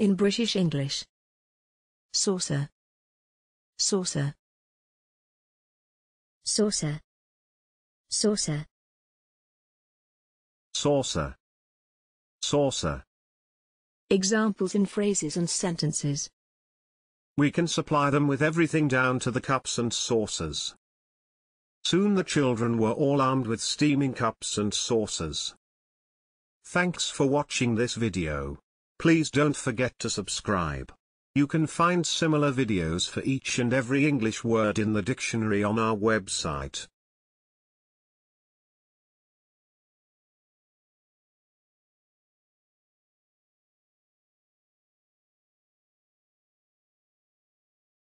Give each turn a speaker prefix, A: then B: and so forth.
A: in British English. Saucer. Saucer. Saucer. Saucer. Saucer. Saucer.
B: Examples in phrases and sentences.
C: We can supply them with everything down to the cups and saucers. Soon the children were all armed with steaming cups and saucers. Thanks for watching this video. Please don't forget to subscribe. You can find similar videos for each and every English word in the dictionary on our website.